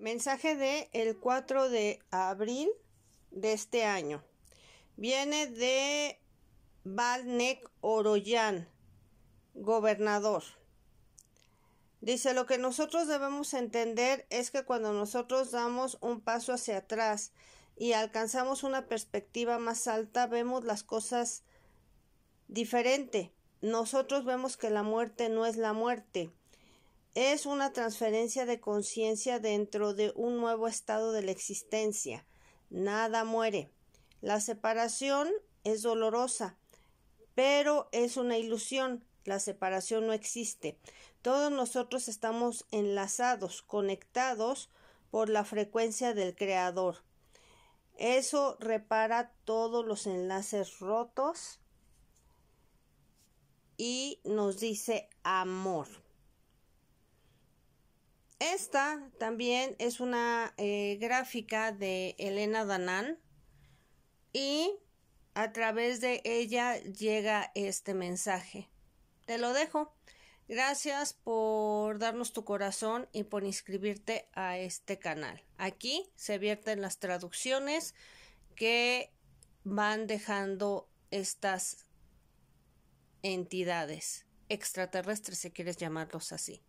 Mensaje de el 4 de abril de este año. Viene de Balnek Oroyan, gobernador. Dice, lo que nosotros debemos entender es que cuando nosotros damos un paso hacia atrás y alcanzamos una perspectiva más alta, vemos las cosas diferente. Nosotros vemos que la muerte no es la muerte es una transferencia de conciencia dentro de un nuevo estado de la existencia. Nada muere. La separación es dolorosa, pero es una ilusión. La separación no existe. Todos nosotros estamos enlazados, conectados por la frecuencia del Creador. Eso repara todos los enlaces rotos y nos dice amor. Esta también es una eh, gráfica de Elena Danán y a través de ella llega este mensaje. Te lo dejo. Gracias por darnos tu corazón y por inscribirte a este canal. Aquí se vierten las traducciones que van dejando estas entidades extraterrestres, si quieres llamarlos así.